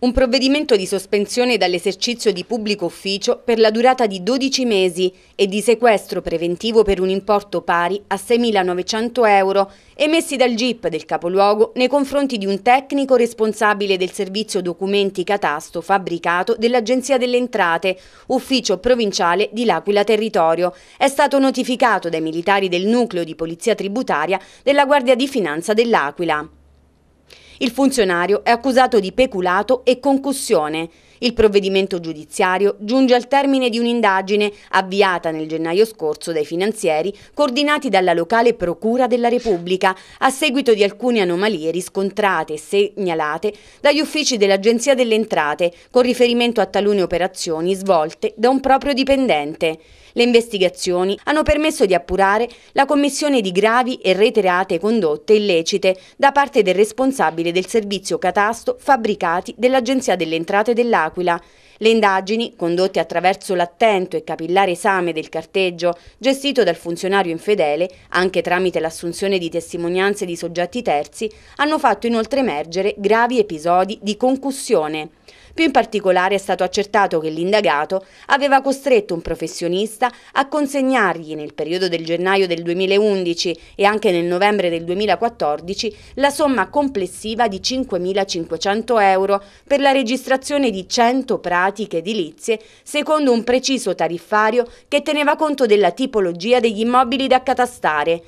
Un provvedimento di sospensione dall'esercizio di pubblico ufficio per la durata di 12 mesi e di sequestro preventivo per un importo pari a 6.900 euro emessi dal GIP del capoluogo nei confronti di un tecnico responsabile del servizio documenti catasto fabbricato dell'Agenzia delle Entrate, ufficio provinciale di L'Aquila Territorio. È stato notificato dai militari del nucleo di polizia tributaria della Guardia di Finanza dell'Aquila. Il funzionario è accusato di peculato e concussione. Il provvedimento giudiziario giunge al termine di un'indagine avviata nel gennaio scorso dai finanzieri coordinati dalla locale Procura della Repubblica a seguito di alcune anomalie riscontrate e segnalate dagli uffici dell'Agenzia delle Entrate con riferimento a talune operazioni svolte da un proprio dipendente. Le investigazioni hanno permesso di appurare la commissione di gravi e reiterate condotte illecite da parte del responsabile utile del servizio catasto fabbricati dell'Agenzia delle Entrate dell'Aquila. Le indagini, condotte attraverso l'attento e capillare esame del carteggio gestito dal funzionario infedele, anche tramite l'assunzione di testimonianze di soggetti terzi, hanno fatto inoltre emergere gravi episodi di concussione. Più in particolare è stato accertato che l'indagato aveva costretto un professionista a consegnargli nel periodo del gennaio del 2011 e anche nel novembre del 2014 la somma complessiva di 5.500 euro per la registrazione di 100 pratiche edilizie secondo un preciso tariffario che teneva conto della tipologia degli immobili da catastare,